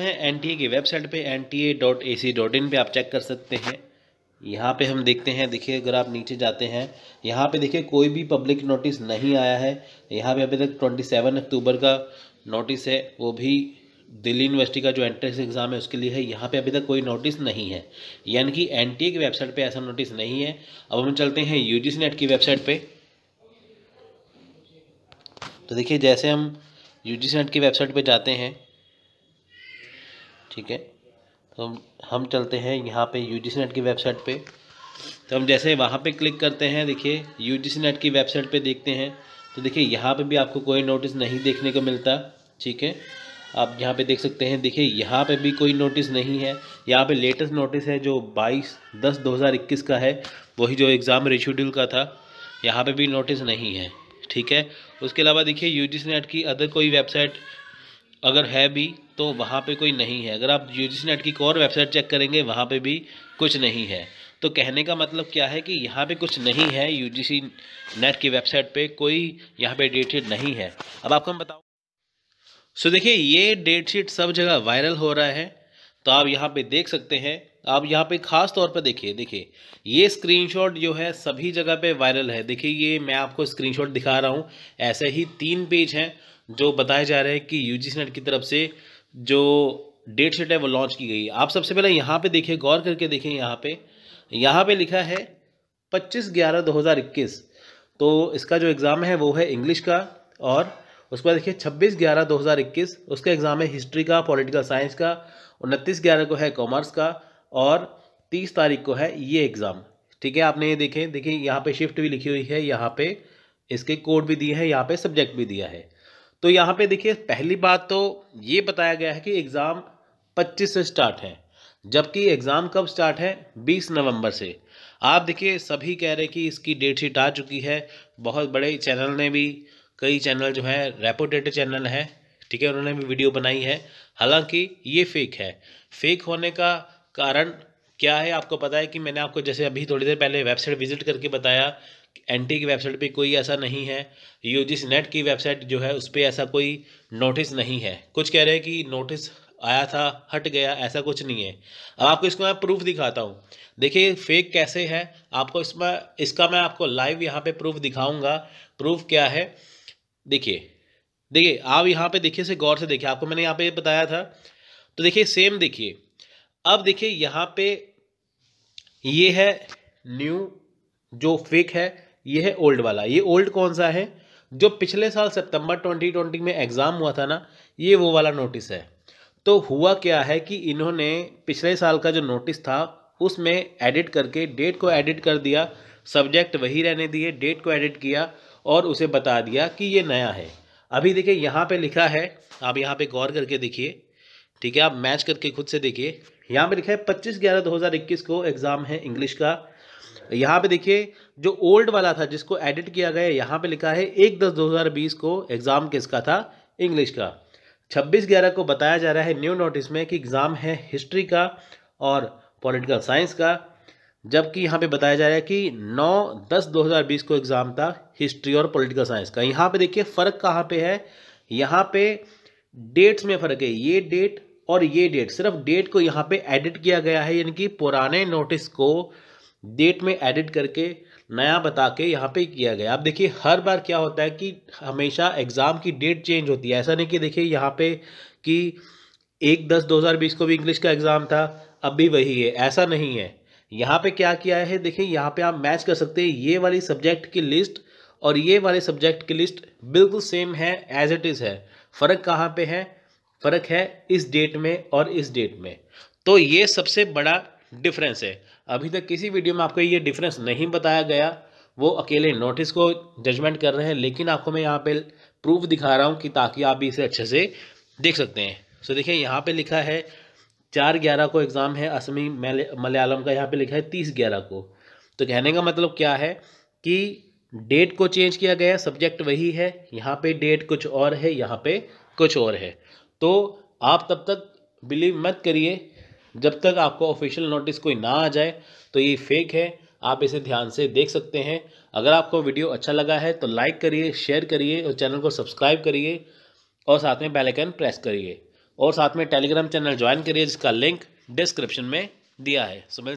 है एन की वेबसाइट पे N T A dot A C dot in पर आप चेक कर सकते हैं यहाँ पे हम देखते हैं देखिए अगर आप नीचे जाते हैं यहाँ पे देखिए कोई भी पब्लिक नोटिस नहीं आया है यहाँ पे अभी तक 27 अक्टूबर का नोटिस है वो भी दिल्ली यूनिवर्सिटी का जो एंट्रेंस एग्ज़ाम है उसके लिए है यहाँ पे अभी तक कोई नोटिस नहीं है यानी कि एन की वेबसाइट पर ऐसा नोटिस नहीं है अब हम चलते हैं यू नेट की वेबसाइट पर तो देखिए जैसे हम यू नेट की वेबसाइट पर जाते हैं ठीक है तो हम हम चलते हैं यहाँ पे यू नेट की वेबसाइट पे तो हम जैसे वहाँ पे क्लिक करते हैं देखिए यू नेट की वेबसाइट पे देखते हैं तो देखिए यहाँ पे भी आपको कोई नोटिस नहीं देखने को मिलता ठीक है आप यहाँ पे देख सकते हैं देखिए यहाँ पे भी कोई नोटिस नहीं है यहाँ पे लेटेस्ट नोटिस है जो 22 दस 2021 का है वही जो एग्ज़ाम रिशेड्यूल का था यहाँ पे भी नोटिस नहीं है ठीक है उसके अलावा देखिए यू नेट की अदर कोई वेबसाइट अगर है भी तो वहाँ पे कोई नहीं है अगर आप यू नेट की और वेबसाइट चेक करेंगे वहाँ पे भी कुछ नहीं है तो कहने का मतलब क्या है कि यहाँ पे कुछ नहीं है यू नेट की वेबसाइट पे कोई यहाँ पे डेट शीट नहीं है अब आपको हम बताओ सो देखिए ये डेट शीट सब जगह वायरल हो रहा है तो आप यहाँ पे देख सकते हैं आप यहाँ पे खास तौर पर देखिए देखिए ये स्क्रीनशॉट जो है सभी जगह पे वायरल है देखिए ये मैं आपको स्क्रीनशॉट दिखा रहा हूँ ऐसे ही तीन पेज हैं जो बताए जा रहे हैं कि यू नेट की तरफ से जो डेट शीट है वो लॉन्च की गई आप सबसे पहले यहाँ पे देखिए गौर करके देखिए यहाँ पे यहाँ पे लिखा है 25 ग्यारह 2021 तो इसका जो एग्ज़ाम है वो है इंग्लिश का और उसके बाद देखिए 26 ग्यारह 2021 उसका एग्ज़ाम है हिस्ट्री का पॉलिटिकल साइंस का उनतीस ग्यारह को है कॉमर्स का और तीस तारीख को है ये एग्ज़ाम ठीक है आपने ये देखें देखिए यहाँ पर शिफ्ट भी लिखी हुई है यहाँ पर इसके कोड भी दिए हैं यहाँ पर सब्जेक्ट भी दिया है तो यहाँ पे देखिए पहली बात तो ये बताया गया है कि एग्ज़ाम 25 से स्टार्ट है जबकि एग्ज़ाम कब स्टार्ट है 20 नवंबर से आप देखिए सभी कह रहे हैं कि इसकी डेट शीट आ चुकी है बहुत बड़े चैनल ने भी कई चैनल जो है रेपोटेड चैनल है ठीक है उन्होंने भी वीडियो बनाई है हालांकि ये फेक है फेक होने का कारण क्या है आपको पता है कि मैंने आपको जैसे अभी थोड़ी देर पहले वेबसाइट विजिट करके बताया एनटी की वेबसाइट पे कोई ऐसा नहीं है यू नेट की वेबसाइट जो है उस पर ऐसा कोई नोटिस नहीं है कुछ कह रहे हैं कि नोटिस आया था हट गया ऐसा कुछ नहीं है अब आपको इसको मैं प्रूफ दिखाता हूँ देखिए फेक कैसे है आपको इसमें इसका मैं आपको लाइव यहाँ पे प्रूफ दिखाऊंगा प्रूफ क्या है देखिए देखिए आप यहाँ पे देखिए से गौर से देखिए आपको मैंने यहाँ पे बताया था तो देखिए सेम देखिए अब देखिए यहाँ पे ये है न्यू जो फेक है ये है ओल्ड वाला ये ओल्ड कौन सा है जो पिछले साल सितंबर 2020 में एग्ज़ाम हुआ था ना ये वो वाला नोटिस है तो हुआ क्या है कि इन्होंने पिछले साल का जो नोटिस था उसमें एडिट करके डेट को एडिट कर दिया सब्जेक्ट वही रहने दिए डेट को एडिट किया और उसे बता दिया कि ये नया है अभी देखिए यहाँ पे लिखा है आप यहाँ पे गौर करके देखिए ठीक है आप मैच करके खुद से देखिए यहाँ पे लिखा है पच्चीस ग्यारह दो हज़ार इक्कीस को एग्ज़ाम है इंग्लिश का यहाँ पे देखिए जो ओल्ड वाला था जिसको एडिट किया गया यहाँ पे लिखा है एक दस दो हज़ार बीस को एग्ज़ाम किसका था इंग्लिश का छब्बीस ग्यारह को बताया जा रहा है न्यू नोटिस में कि एग्ज़ाम है हिस्ट्री का और पॉलिटिकल साइंस का जबकि यहाँ पे बताया जा रहा है कि 9 दस 2020 को एग्ज़ाम था हिस्ट्री और पॉलिटिकल साइंस का यहाँ पे देखिए फ़र्क कहाँ पे है यहाँ पे डेट्स में फ़र्क है ये डेट और ये डेट सिर्फ डेट को यहाँ पे एडिट किया गया है यानी कि पुराने नोटिस को डेट में एडिट करके नया बता के यहाँ पे किया गया अब देखिए हर बार क्या होता है कि हमेशा एग्ज़ाम की डेट चेंज होती है ऐसा नहीं कि देखिए यहाँ पे कि एक दस दो हज़ार बीस को भी इंग्लिश का एग्ज़ाम था अब भी वही है ऐसा नहीं है यहाँ पे क्या किया है देखिए यहाँ पे आप मैच कर सकते हैं ये वाली सब्जेक्ट की लिस्ट और ये वाले सब्जेक्ट की लिस्ट बिल्कुल सेम है एज इट इज़ है फ़र्क कहाँ पे है फ़र्क है इस डेट में और इस डेट में तो ये सबसे बड़ा डिफरेंस है अभी तक किसी वीडियो में आपको ये डिफरेंस नहीं बताया गया वो अकेले नोटिस को जजमेंट कर रहे हैं लेकिन आपको मैं यहाँ पे प्रूफ दिखा रहा हूँ कि ताकि आप भी इसे अच्छे से देख सकते हैं सो देखिए यहाँ पे लिखा है चार ग्यारह को एग्ज़ाम है असमी मलयालम का यहाँ पे लिखा है तीस ग्यारह को तो कहने का मतलब क्या है कि डेट को चेंज किया गया सब्जेक्ट वही है यहाँ पे डेट कुछ और है यहाँ पे कुछ और है तो आप तब तक बिलीव मत करिए जब तक आपको ऑफिशियल नोटिस कोई ना आ जाए तो ये फेक है आप इसे ध्यान से देख सकते हैं अगर आपको वीडियो अच्छा लगा है तो लाइक करिए शेयर करिए और चैनल को सब्सक्राइब करिए और साथ में बेल आइकन प्रेस करिए और साथ में टेलीग्राम चैनल ज्वाइन करिए जिसका लिंक डिस्क्रिप्शन में दिया है सो